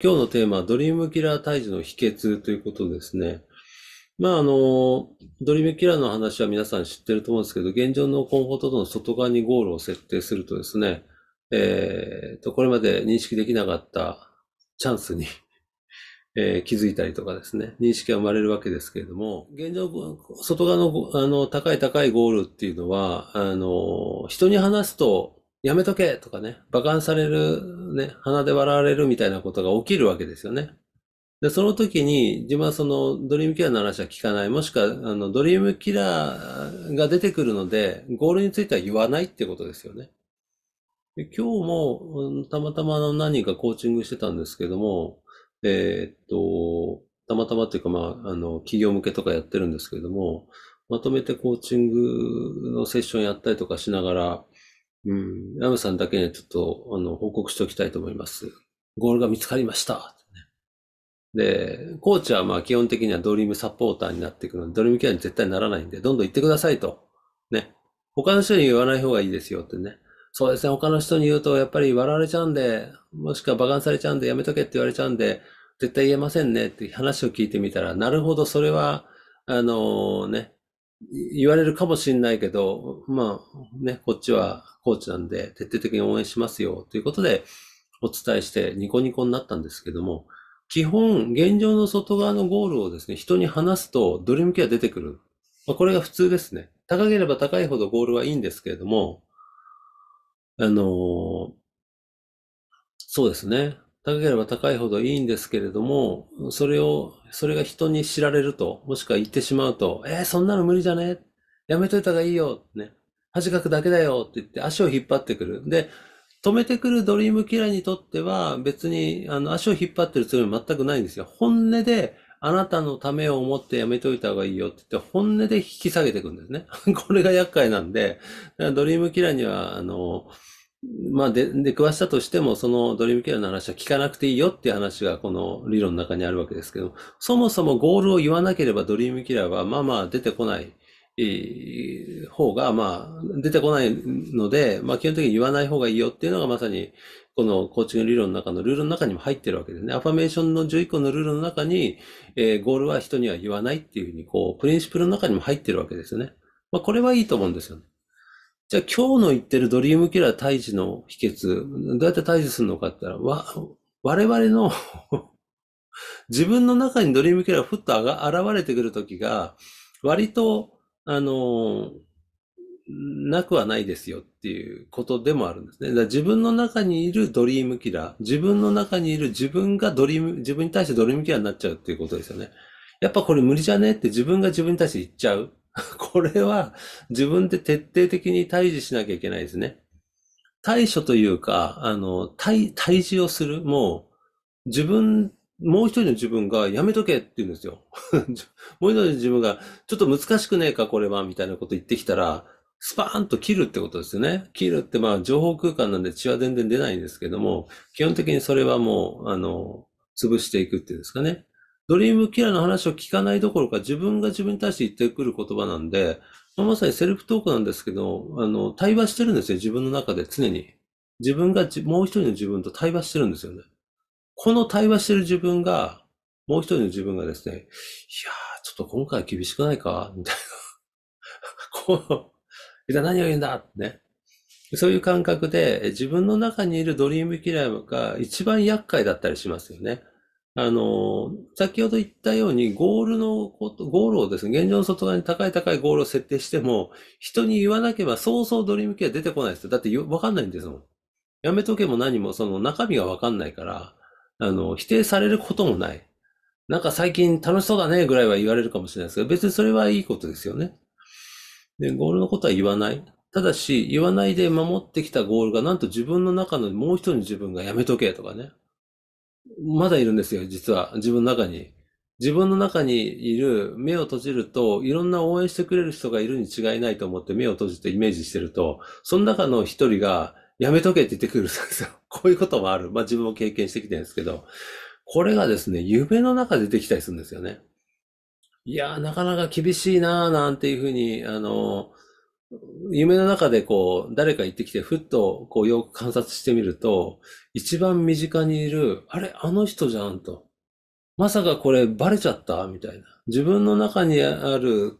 今日のテーマはドリームキラー退治の秘訣ということですね。まああの、ドリームキラーの話は皆さん知ってると思うんですけど、現状のコンフォートとの外側にゴールを設定するとですね、えー、と、これまで認識できなかったチャンスにえー、気づいたりとかですね、認識が生まれるわけですけれども、現状、外側のあの高い高いゴールっていうのは、あの、人に話すとやめとけとかね、馬鹿される、ね、鼻で笑われるみたいなことが起きるわけですよね。で、その時に、自分はそのドリームキラーの話は聞かない。もしくは、あの、ドリームキラーが出てくるので、ゴールについては言わないってことですよね。で今日も、たまたまの何人かコーチングしてたんですけども、えー、っと、たまたまっていうか、まあ、あの、企業向けとかやってるんですけども、まとめてコーチングのセッションやったりとかしながら、うん。ラムさんだけね、ちょっと、あの、報告しておきたいと思います。ゴールが見つかりました。で、コーチはまあ基本的にはドリームサポーターになっていくので、ドリームケアに絶対ならないんで、どんどん行ってくださいと。ね。他の人に言わない方がいいですよってね。そうですね、他の人に言うとやっぱり笑われちゃうんで、もしくは馬鹿されちゃうんでやめとけって言われちゃうんで、絶対言えませんねって話を聞いてみたら、なるほど、それは、あのー、ね、言われるかもしれないけど、まあね、こっちはコーチなんで徹底的に応援しますよということでお伝えしてニコニコになったんですけども、基本現状の外側のゴールをですね、人に話すとドリームケア出てくる。まあ、これが普通ですね。高ければ高いほどゴールはいいんですけれども、あのー、そうですね。高ければ高いほどいいんですけれども、それを、それが人に知られると、もしくは言ってしまうと、えー、そんなの無理じゃねやめといた方がいいよね。恥かくだけだよって言って足を引っ張ってくる。で、止めてくるドリームキラーにとっては別にあの足を引っ張ってるつもり全くないんですよ。本音であなたのためを思ってやめといた方がいいよって言って本音で引き下げていくんですね。これが厄介なんで、ドリームキラーにはあの、まあ、で、で、詳わしたとしても、そのドリームキラーアの話は聞かなくていいよっていう話がこの理論の中にあるわけですけど、そもそもゴールを言わなければドリームキラーはまあまあ出てこない方が、まあ、出てこないので、まあ、基本的に言わない方がいいよっていうのがまさに、このコーチング理論の中のルールの中にも入ってるわけですね。アファメーションの11個のルールの中に、えー、ゴールは人には言わないっていうふうに、こう、プリンシプルの中にも入ってるわけですよね。まあ、これはいいと思うんですよね。じゃあ今日の言ってるドリームキラー退治の秘訣、どうやって退治するのかって言ったら、わ、我々の 自分の中にドリームキラーふっと現れてくるときが、割と、あの、なくはないですよっていうことでもあるんですね。だから自分の中にいるドリームキラー、自分の中にいる自分がドリーム、自分に対してドリームキラーになっちゃうっていうことですよね。やっぱこれ無理じゃねって自分が自分に対して言っちゃう。これは自分で徹底的に対峙しなきゃいけないですね。対処というか、あの、対、対峙をする。もう、自分、もう一人の自分がやめとけって言うんですよ。もう一人の自分が、ちょっと難しくねえか、これは、みたいなこと言ってきたら、スパーンと切るってことですよね。切るってまあ情報空間なんで血は全然出ないんですけども、基本的にそれはもう、あの、潰していくっていうんですかね。ドリームキラーの話を聞かないどころか自分が自分に対して言ってくる言葉なんで、まさにセルフトークなんですけど、あの、対話してるんですよ、自分の中で常に。自分がもう一人の自分と対話してるんですよね。この対話してる自分が、もう一人の自分がですね、いやー、ちょっと今回厳しくないかみたいな。こう、じゃ何を言うんだってね。そういう感覚で、自分の中にいるドリームキラーが一番厄介だったりしますよね。あの、先ほど言ったように、ゴールのこと、ゴールをですね、現状の外側に高い高いゴールを設定しても、人に言わなければ、そうそうドリームキは出てこないですよ。だってわかんないんですもん。やめとけも何も、その中身がわかんないから、あの、否定されることもない。なんか最近楽しそうだねぐらいは言われるかもしれないですけど、別にそれはいいことですよね。で、ゴールのことは言わない。ただし、言わないで守ってきたゴールが、なんと自分の中のもう一人の自分がやめとけとかね。まだいるんですよ、実は。自分の中に。自分の中にいる、目を閉じると、いろんな応援してくれる人がいるに違いないと思って目を閉じてイメージしてると、その中の一人が、やめとけって言ってくるんですよ。こういうこともある。まあ自分も経験してきてるんですけど、これがですね、夢の中でできたりするんですよね。いやー、なかなか厳しいなーなんていうふうに、あの夢の中でこう、誰か行ってきて、ふっとこう、よく観察してみると、一番身近にいる、あれ、あの人じゃんと。まさかこれバレちゃったみたいな。自分の中にある、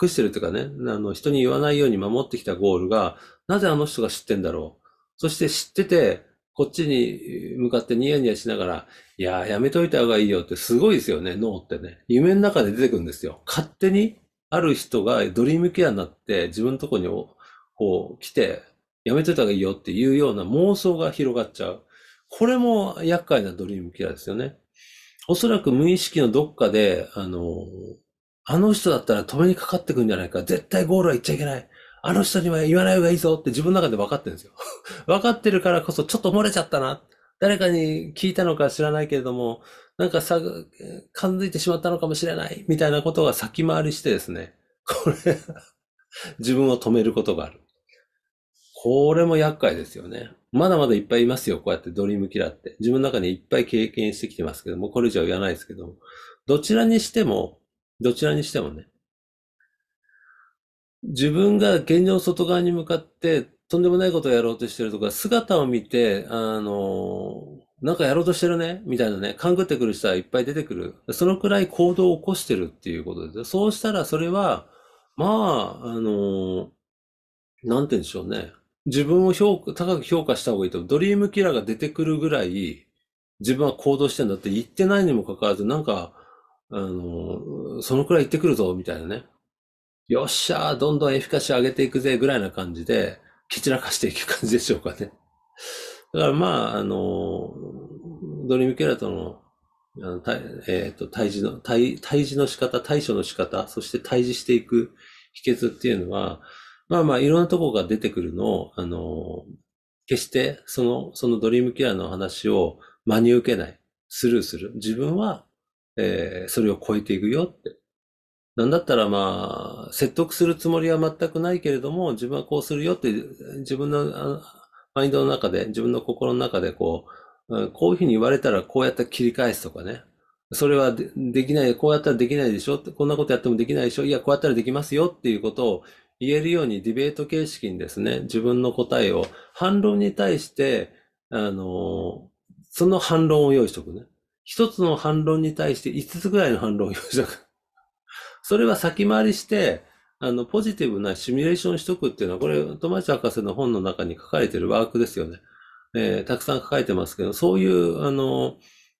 隠してるというかね、あの、人に言わないように守ってきたゴールが、なぜあの人が知ってんだろう。そして知ってて、こっちに向かってニヤニヤしながら、いやー、やめといた方がいいよってすごいですよね、脳ってね。夢の中で出てくるんですよ。勝手にある人がドリームケアになって自分のとこにこう来て、やめといた方がいいよっていうような妄想が広がっちゃう。これも厄介なドリームケアですよね。おそらく無意識のどっかで、あの、あの人だったら止めにかかってくんじゃないか。絶対ゴールは行っちゃいけない。あの人には言わない方がいいぞって自分の中で分かってるんですよ。分かってるからこそちょっと漏れちゃったな。誰かに聞いたのか知らないけれども、なんかさ、感づいてしまったのかもしれない、みたいなことが先回りしてですね、これ 自分を止めることがある。これも厄介ですよね。まだまだいっぱいいますよ、こうやってドリームキラーって。自分の中にいっぱい経験してきてますけども、これ以上言わないですけども、どちらにしても、どちらにしてもね、自分が現状外側に向かってとんでもないことをやろうとしてるとか、姿を見て、あの、なんかやろうとしてるね、みたいなね、勘ぐってくる人はいっぱい出てくる。そのくらい行動を起こしてるっていうことです。そうしたらそれは、まあ、あの、なんて言うんでしょうね。自分を評価、高く評価した方がいいと、ドリームキラーが出てくるぐらい、自分は行動してんだって言ってないにもかかわらず、なんか、あの、そのくらい言ってくるぞ、みたいなね。よっしゃー、どんどんエフィカシー上げていくぜ、ぐらいな感じで、蹴散らかしていく感じでしょうかね。だからまあ、あの、ドリームキャラとの、あの対えっ、ー、と、対治の、対、対峙の仕方、対処の仕方、そして対治していく秘訣っていうのは、まあまあ、いろんなとこが出てくるのを、あの、決して、その、そのドリームキラの話を真に受けない、スルーする。自分は、えー、それを超えていくよってなんだったらまあ、説得するつもりは全くないけれども、自分はこうするよって、自分のマインドの中で、自分の心の中でこう、こういうふうに言われたらこうやって切り返すとかね。それはできない、こうやったらできないでしょこんなことやってもできないでしょいや、こうやったらできますよっていうことを言えるようにディベート形式にですね、自分の答えを、反論に対して、あの、その反論を用意しとくね。一つの反論に対して5つぐらいの反論を用意しとく。それは先回りして、あの、ポジティブなシミュレーションしとくっていうのは、これ、友達博士の本の中に書かれてるワークですよね。えー、たくさん書かれてますけど、そういう、あの、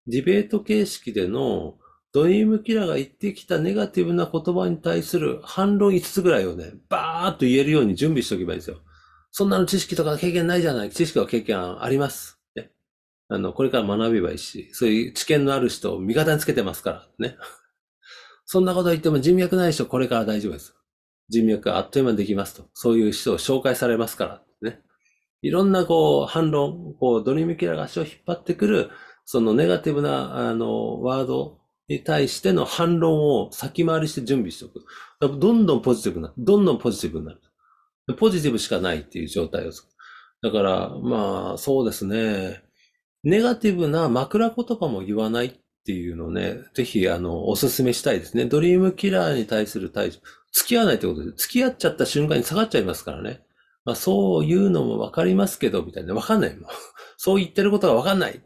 ディベート形式での、ドリームキラーが言ってきたネガティブな言葉に対する反論5つぐらいをね、バーっと言えるように準備しておけばいいですよ。そんなの知識とか経験ないじゃない。知識は経験あります。ね。あの、これから学べばいいし、そういう知見のある人を味方につけてますから、ね。そんなこと言っても人脈ない人これから大丈夫です。人脈があっという間にできますと。そういう人を紹介されますから。ね。いろんなこう反論、こうドリームキラーが足を引っ張ってくる、そのネガティブなあのワードに対しての反論を先回りして準備しておく。どんどんポジティブな、どんどんポジティブになる。ポジティブしかないっていう状態を作る。だから、まあ、そうですね。ネガティブな枕言葉も言わないっっていうのをね、ぜひ、あの、おすすめしたいですね。ドリームキラーに対する対処、付き合わないってことです。付き合っちゃった瞬間に下がっちゃいますからね。まあ、そういうのもわかりますけど、みたいな。わかんないもん。そう言ってることがわかんない。っ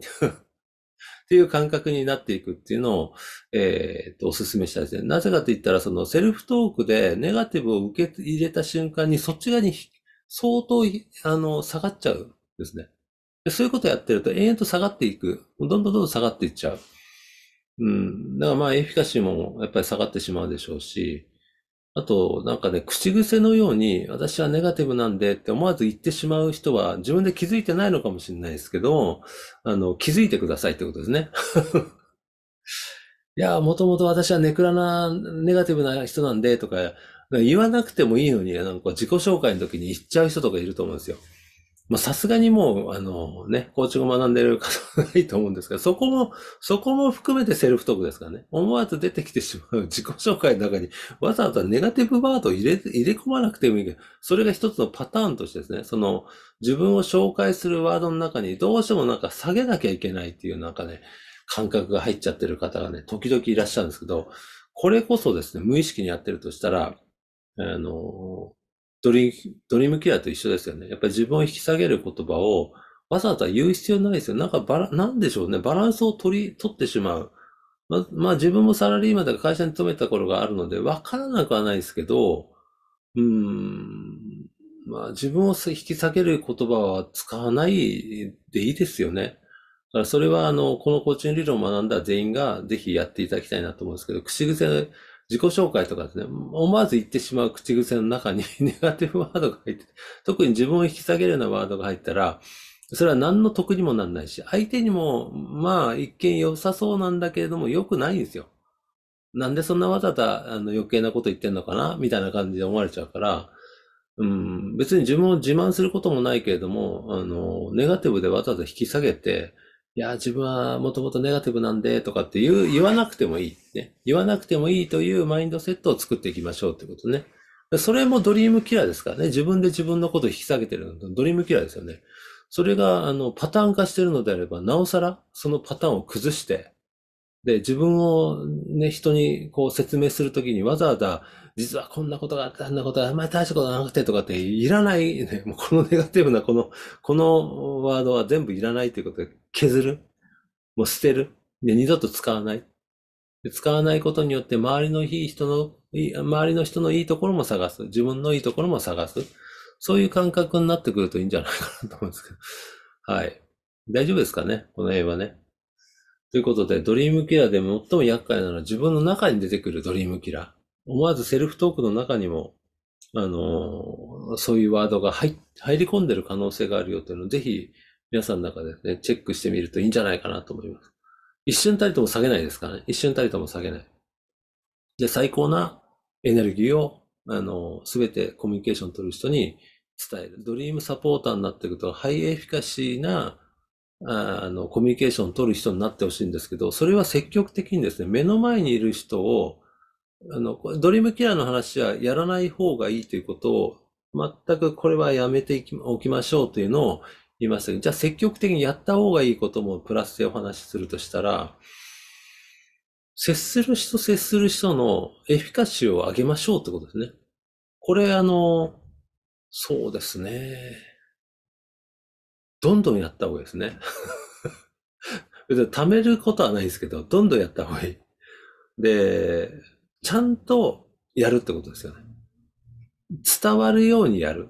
ていう感覚になっていくっていうのを、えー、っと、お勧めしたいですね。なぜかと言ったら、そのセルフトークでネガティブを受け入れた瞬間に、そっち側に相当、あの、下がっちゃうんですね。でそういうことをやってると、延々と下がっていく。どんどんどんどん下がっていっちゃう。うん。だからまあ、エフィカシーもやっぱり下がってしまうでしょうし、あと、なんかね、口癖のように、私はネガティブなんでって思わず言ってしまう人は、自分で気づいてないのかもしれないですけど、あの、気づいてくださいってことですね。いや、もともと私はネクラな、ネガティブな人なんでとか、言わなくてもいいのに、なんか自己紹介の時に言っちゃう人とかいると思うんですよ。まあ、さすがにもう、あのね、コーチング学んでる方はないと思うんですが、そこも、そこも含めてセルフトークですからね。思わず出てきてしまう自己紹介の中に、わざわざネガティブワードを入れ、入れ込まなくてもいいけど、それが一つのパターンとしてですね、その、自分を紹介するワードの中に、どうしてもなんか下げなきゃいけないっていうなんかね、感覚が入っちゃってる方がね、時々いらっしゃるんですけど、これこそですね、無意識にやってるとしたら、あの、ドリドリームケアと一緒ですよね。やっぱり自分を引き下げる言葉をわざわざ言う必要ないですよ。なんかバラ、なんでしょうね。バランスを取り、取ってしまう。ま、まあ自分もサラリーマンとか会社に勤めた頃があるので、わからなくはないですけど、うん、まあ自分を引き下げる言葉は使わないでいいですよね。だからそれはあの、このコーチング理論を学んだ全員がぜひやっていただきたいなと思うんですけど、口癖自己紹介とかですね、思わず言ってしまう口癖の中に ネガティブワードが入ってて、特に自分を引き下げるようなワードが入ったら、それは何の得にもなんないし、相手にも、まあ、一見良さそうなんだけれども、良くないんですよ。なんでそんなわざわざあの余計なこと言ってんのかなみたいな感じで思われちゃうから、うん、別に自分を自慢することもないけれども、あの、ネガティブでわざわざ引き下げて、いや、自分はもともとネガティブなんで、とかって言う、言わなくてもいい。ね。言わなくてもいいというマインドセットを作っていきましょうってことね。それもドリームキラーですからね。自分で自分のことを引き下げてるのとドリームキラーですよね。それが、あの、パターン化してるのであれば、なおさら、そのパターンを崩して、で、自分をね、人にこう説明するときにわざわざ、実はこんなことがあった、あんなことがあんまり大したことなくてとかっていらない、ね、もうこのネガティブなこの、このワードは全部いらないということで削る。もう捨てる。で、二度と使わない。で使わないことによって周りのいい人の周りの人のいいところも探す。自分のいいところも探す。そういう感覚になってくるといいんじゃないかなと思うんですけど。はい。大丈夫ですかねこの辺はね。ということで、ドリームキラーで最も厄介なのは自分の中に出てくるドリームキラー。思わずセルフトークの中にも、あのー、そういうワードが入り込んでる可能性があるよというのを、ぜひ皆さんの中でね、チェックしてみるといいんじゃないかなと思います。一瞬たりとも下げないですからね。一瞬たりとも下げない。で、最高なエネルギーを、あのー、すべてコミュニケーション取る人に伝える。ドリームサポーターになっていくと、ハイエフィカシーなあの、コミュニケーションを取る人になってほしいんですけど、それは積極的にですね、目の前にいる人を、あの、ドリームキラーの話はやらない方がいいということを、全くこれはやめておきましょうというのを言いましたじゃあ積極的にやった方がいいこともプラスでお話しするとしたら、接する人、接する人のエフィカシーを上げましょうってことですね。これ、あの、そうですね。どんどんやった方がいいですね。別に貯めることはないですけど、どんどんやった方がいい。で、ちゃんとやるってことですよね。伝わるようにやる。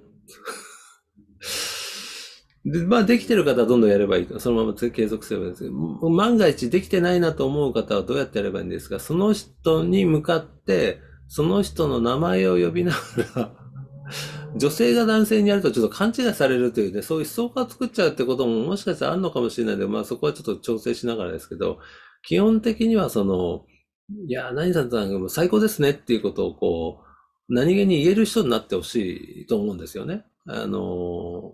で、まあ、できてる方はどんどんやればいい。そのまま継続すればいいですけど、万が一できてないなと思う方はどうやってやればいいんですかその人に向かって、その人の名前を呼びながら女性が男性にやるとちょっと勘違いされるというね、そういう思想家を作っちゃうってことももしかしたらあるのかもしれないので、まあそこはちょっと調整しながらですけど、基本的にはその、いや、何さんとなんかもう最高ですねっていうことをこう、何気に言える人になってほしいと思うんですよね。あの、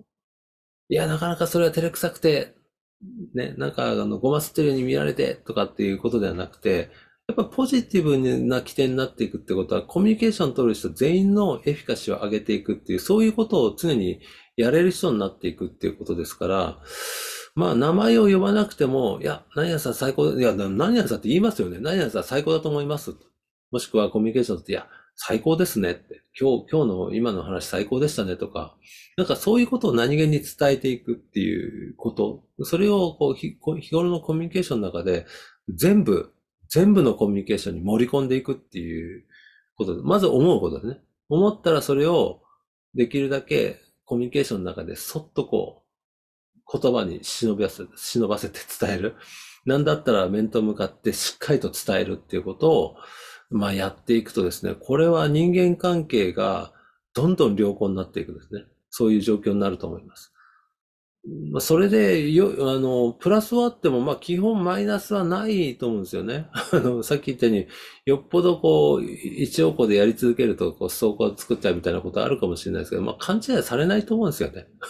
いや、なかなかそれは照れくさくて、ね、なんかあの、ごますってるように見られてとかっていうことではなくて、やっぱポジティブな起点になっていくってことは、コミュニケーション取る人全員のエフィカシーを上げていくっていう、そういうことを常にやれる人になっていくっていうことですから、まあ、名前を呼ばなくても、いや、何屋さん最高、いや、何屋さんって言いますよね。何屋さん最高だと思います。もしくはコミュニケーションって、いや、最高ですねって、今日、今日の今の話最高でしたねとか、なんかそういうことを何気に伝えていくっていうこと、それをこう日頃のコミュニケーションの中で全部全部のコミュニケーションに盛り込んでいくっていうことで、まず思うことですね。思ったらそれをできるだけコミュニケーションの中でそっとこう、言葉に忍びせ、忍ばせて伝える。なんだったら面と向かってしっかりと伝えるっていうことを、まあやっていくとですね、これは人間関係がどんどん良好になっていくんですね。そういう状況になると思います。まあ、それでよ、あの、プラスはあっても、まあ、基本マイナスはないと思うんですよね。あの、さっき言ったように、よっぽどこう、一応こうでやり続けると、こう、ストーカー作っちゃうみたいなことあるかもしれないですけど、まあ、勘違いされないと思うんですよね。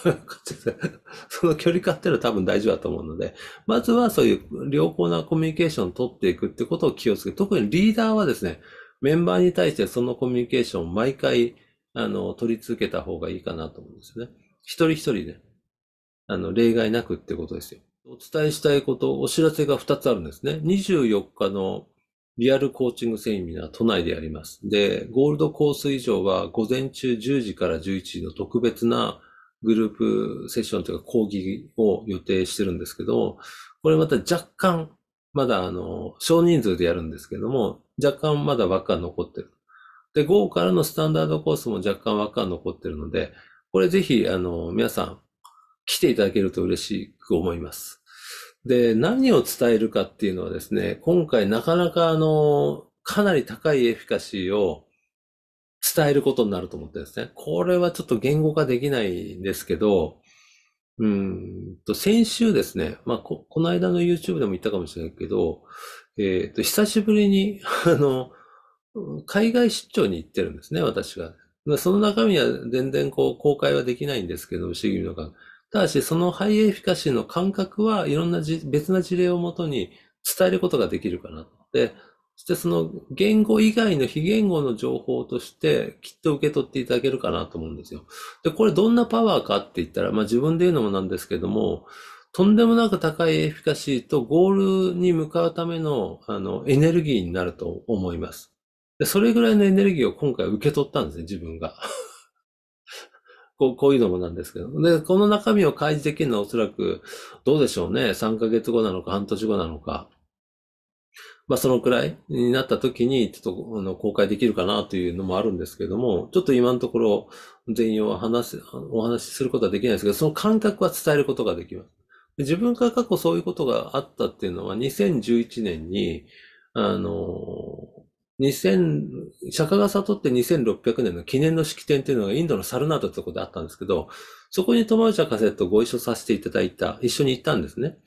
その距離感っていうのは多分大事だと思うので、まずはそういう良好なコミュニケーションを取っていくってことを気をつける。特にリーダーはですね、メンバーに対してそのコミュニケーションを毎回、あの、取り続けた方がいいかなと思うんですね。一人一人ね。あの、例外なくってことですよ。お伝えしたいこと、お知らせが2つあるんですね。24日のリアルコーチングセミナー、都内でやります。で、ゴールドコース以上は午前中10時から11時の特別なグループセッションというか講義を予定してるんですけど、これまた若干、まだあの、少人数でやるんですけども、若干まだ枠が残ってる。で、午後からのスタンダードコースも若干枠が残ってるので、これぜひ、あの、皆さん、来ていただけると嬉しく思います。で、何を伝えるかっていうのはですね、今回なかなかあの、かなり高いエフィカシーを伝えることになると思ってですね。これはちょっと言語化できないんですけど、うんと、先週ですね、まあこ、この間の YouTube でも言ったかもしれないけど、えっ、ー、と、久しぶりに、あの、海外出張に行ってるんですね、私が。その中身は全然こう公開はできないんですけど、不思議のか。ただし、そのハイエフィカシーの感覚はいろんなじ別な事例をもとに伝えることができるかなと。で、そしてその言語以外の非言語の情報としてきっと受け取っていただけるかなと思うんですよ。で、これどんなパワーかって言ったら、まあ自分で言うのもなんですけども、とんでもなく高いエフィカシーとゴールに向かうためのあのエネルギーになると思いますで。それぐらいのエネルギーを今回受け取ったんですね、自分が。こうこういうのもなんですけど。で、この中身を開示できるのはおそらく、どうでしょうね。3ヶ月後なのか、半年後なのか。まあ、そのくらいになった時に、ちょっとあの公開できるかなというのもあるんですけども、ちょっと今のところ、全容は話お話しすることはできないですけど、その感覚は伝えることができます。自分から過去そういうことがあったっていうのは、2011年に、あの、2000、釈迦が悟って2600年の記念の式典っていうのがインドのサルナードってとこであったんですけど、そこに友内博士とご一緒させていただいた、一緒に行ったんですね。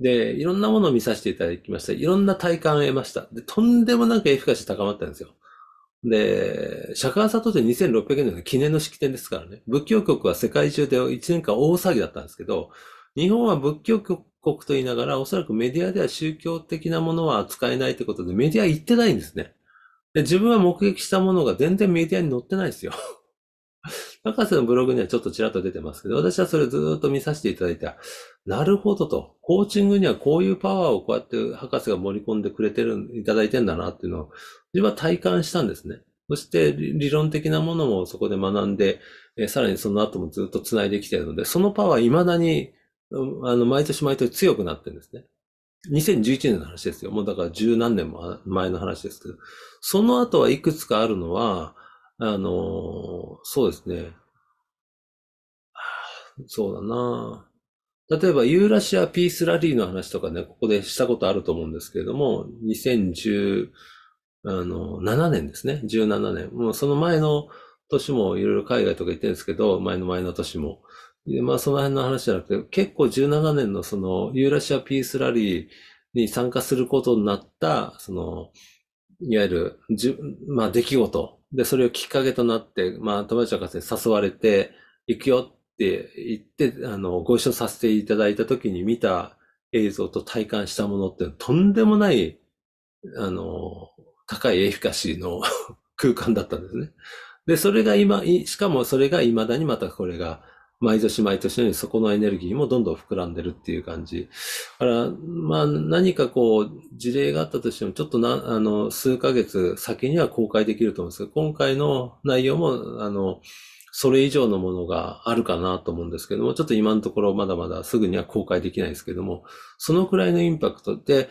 で、いろんなものを見させていただきました。いろんな体感を得ました。で、とんでもなくエフィカシー高まったんですよ。で、釈迦が悟って2600年の記念の式典ですからね。仏教国は世界中で1年間大騒ぎだったんですけど、日本は仏教国と言いながら、おそらくメディアでは宗教的なものは扱えないということで、メディア行ってないんですね。で、自分は目撃したものが全然メディアに載ってないですよ。博士のブログにはちょっとちらっと出てますけど、私はそれずっと見させていただいて、なるほどと。コーチングにはこういうパワーをこうやって博士が盛り込んでくれてる、いただいてんだなっていうのを、自分は体感したんですね。そして理論的なものもそこで学んで、えさらにその後もずっと繋いできてるので、そのパワー未だに、あの、毎年毎年強くなってるんですね。2011年の話ですよ。もうだから十何年も前の話ですけど、その後はいくつかあるのは、あの、そうですね。そうだな例えば、ユーラシアピースラリーの話とかね、ここでしたことあると思うんですけれども、2017年ですね。17年。もうその前の年もいろいろ海外とか行ってるんですけど、前の前の年も。で、まあその辺の話じゃなくて、結構17年のそのユーラシアピースラリーに参加することになった、その、いわゆるじまあ出来事。で、それをきっかけとなって、まあ友達博士に誘われて、行くよって言って、あの、ご一緒させていただいた時に見た映像と体感したものって、とんでもない、あの、高いエフィカシーの 空間だったんですね。で、それが今、しかもそれが未だにまたこれが、毎年毎年のようにそこのエネルギーもどんどん膨らんでるっていう感じ。だから、まあ何かこう事例があったとしても、ちょっとな、あの、数ヶ月先には公開できると思うんですけど、今回の内容も、あの、それ以上のものがあるかなと思うんですけども、ちょっと今のところまだまだすぐには公開できないですけども、そのくらいのインパクトで、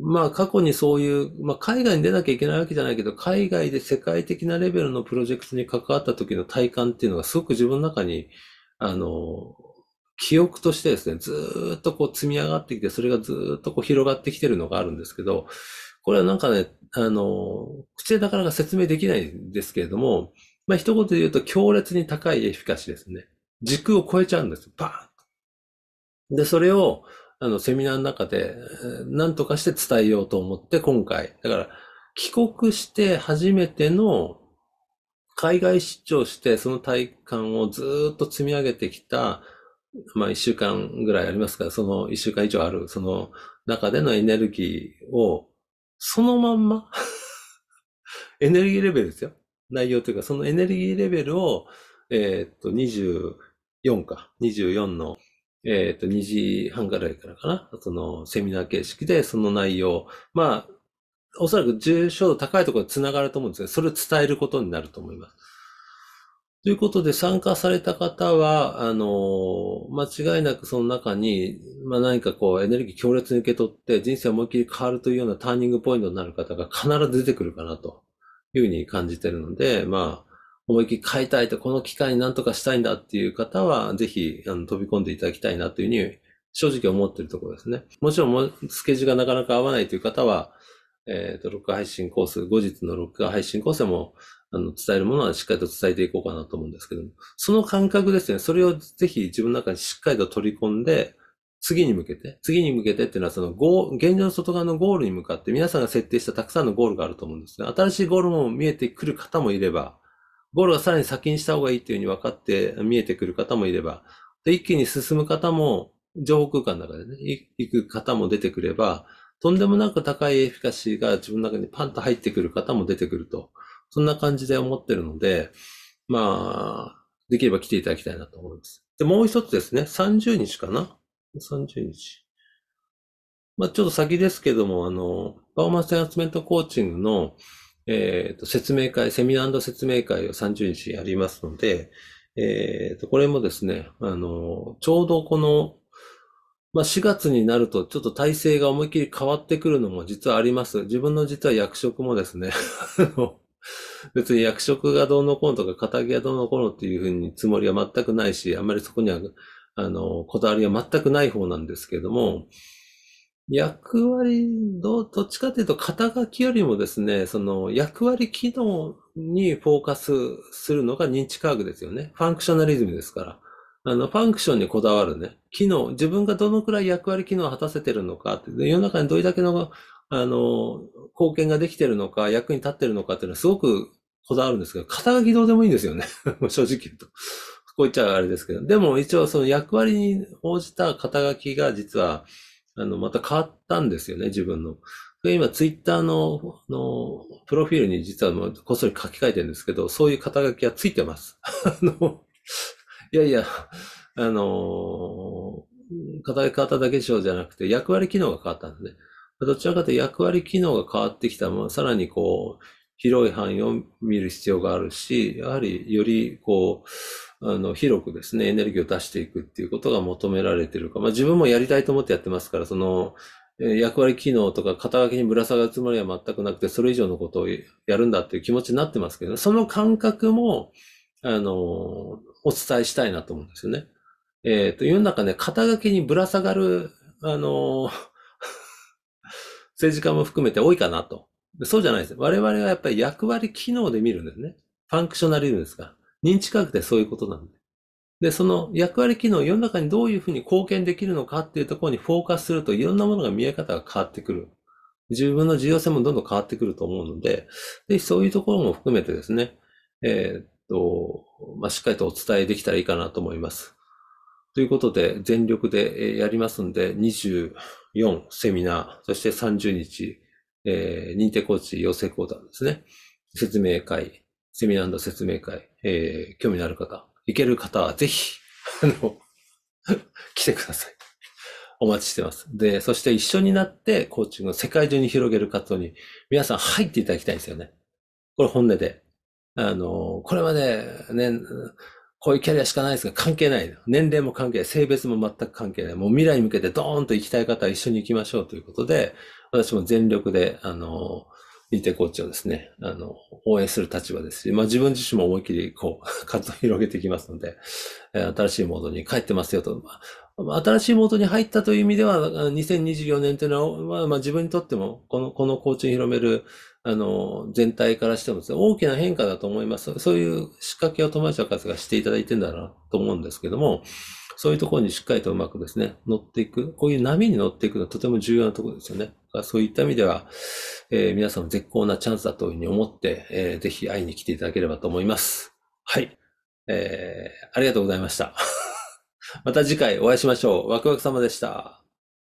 まあ過去にそういう、まあ海外に出なきゃいけないわけじゃないけど、海外で世界的なレベルのプロジェクトに関わった時の体感っていうのがすごく自分の中にあの、記憶としてですね、ずっとこう積み上がってきて、それがずっとこう広がってきてるのがあるんですけど、これはなんかね、あの、口でなかなか説明できないんですけれども、まあ一言で言うと強烈に高いエフィカシーですね。時空を超えちゃうんです。バーンで、それを、あの、セミナーの中で、何とかして伝えようと思って、今回、だから、帰国して初めての海外出張して、その体感をずっと積み上げてきた、まあ一週間ぐらいありますから、その一週間以上ある、その中でのエネルギーを、そのまんま エネルギーレベルですよ。内容というか、そのエネルギーレベルを、えー、っと、24か、24の、えー、っと、2時半ぐらいからかな、そのセミナー形式でその内容、まあ、おそらく重症度高いところで繋がると思うんですが、それを伝えることになると思います。ということで、参加された方は、あの、間違いなくその中に、まあ、何かこう、エネルギー強烈に受け取って、人生思いっきり変わるというようなターニングポイントになる方が必ず出てくるかな、というふうに感じてるので、まあ、思いっきり変えたいと、この機会に何とかしたいんだっていう方は、ぜひ、あの、飛び込んでいただきたいな、というふうに、正直思ってるところですね。もちろん、スケジュールがなかなか合わないという方は、えっ、ー、と、録画配信コース、後日の録画配信コースも、あの、伝えるものはしっかりと伝えていこうかなと思うんですけども、その感覚ですね、それをぜひ自分の中にしっかりと取り込んで、次に向けて、次に向けてっていうのはそのゴー、現状の外側のゴールに向かって皆さんが設定したたくさんのゴールがあると思うんですね。新しいゴールも見えてくる方もいれば、ゴールがさらに先にした方がいいっていうふうに分かって見えてくる方もいれば、で一気に進む方も、情報空間の中でね、行く方も出てくれば、とんでもなく高いエフィカシーが自分の中にパンと入ってくる方も出てくると、そんな感じで思ってるので、まあ、できれば来ていただきたいなと思います。で、もう一つですね、30日かな ?30 日。まあ、ちょっと先ですけども、あの、パフォーマンスエンハスメントコーチングの、えっ、ー、と、説明会、セミナー説明会を30日やりますので、えっ、ー、と、これもですね、あの、ちょうどこのまあ、4月になると、ちょっと体制が思いっきり変わってくるのも実はあります。自分の実は役職もですね 別に役職がどうのこうのとか、肩書がどうのこうのっていうふうにつもりは全くないし、あんまりそこには、あの、こだわりは全くない方なんですけども、役割ど、どっちかというと、肩書きよりもですね、その役割機能にフォーカスするのが認知科学ですよね。ファンクショナリズムですから。あの、ファンクションにこだわるね。機能、自分がどのくらい役割機能を果たせてるのかって、世の中にどれだけの、あの、貢献ができてるのか、役に立ってるのかっていうのはすごくこだわるんですけど、肩書きどうでもいいんですよね。正直言うと。こう言っちゃあれですけど。でも一応その役割に応じた肩書きが実は、あの、また変わったんですよね、自分の。今、ツイッターの、の、プロフィールに実はもうこっそり書き換えてるんですけど、そういう肩書きはついてます。あの、いやいや、あのー、課題変わっただけでしょうじゃなくて、役割機能が変わったんですね。どちらかというと役割機能が変わってきた、まあ、さらにこう、広い範囲を見る必要があるし、やはりよりこう、あの、広くですね、エネルギーを出していくっていうことが求められてるか。まあ自分もやりたいと思ってやってますから、その、役割機能とか肩書きにぶら下がるつもりは全くなくて、それ以上のことをやるんだっていう気持ちになってますけど、その感覚も、あの、お伝えしたいなと思うんですよね。えっ、ー、と、世の中ね、肩書きにぶら下がる、あの、政治家も含めて多いかなと。そうじゃないです。我々はやっぱり役割機能で見るんですね。ファンクショナリズムですか。認知科学でそういうことなんで。で、その役割機能、世の中にどういうふうに貢献できるのかっていうところにフォーカスするといろんなものが見え方が変わってくる。自分の重要性もどんどん変わってくると思うので、ぜひそういうところも含めてですね、えー、と、まあ、しっかりとお伝えできたらいいかなと思います。ということで、全力でやりますんで、24セミナー、そして30日、えー、認定コーチ養成講座ですね。説明会、セミナー説明会、えー、興味のある方、行ける方はぜひ、あの、来てください。お待ちしてます。で、そして一緒になってコーチングを世界中に広げる活動に皆さん入っていただきたいんですよね。これ本音で。あの、これはね、ね、こういうキャリアしかないですが、関係ない。年齢も関係ない。性別も全く関係ない。もう未来に向けてドーンと行きたい方は一緒に行きましょうということで、私も全力で、あの、認定コーチをですね、あの、応援する立場ですし、まあ自分自身も思いっきりこう、活動を広げていきますので、え新しいモードに帰ってますよと。まあ、新しいモードに入ったという意味では、2024年というのは、まあ、まあ自分にとっても、この、このコーチに広める、あの、全体からしてもですね、大きな変化だと思います。そういう仕掛けを友達の数がしていただいてるんだなと思うんですけども、そういうところにしっかりとうまくですね、乗っていく。こういう波に乗っていくのはとても重要なところですよね。そういった意味では、えー、皆さんも絶好なチャンスだというふうに思って、えー、ぜひ会いに来ていただければと思います。はい。えー、ありがとうございました。また次回お会いしましょう。ワクワク様でした。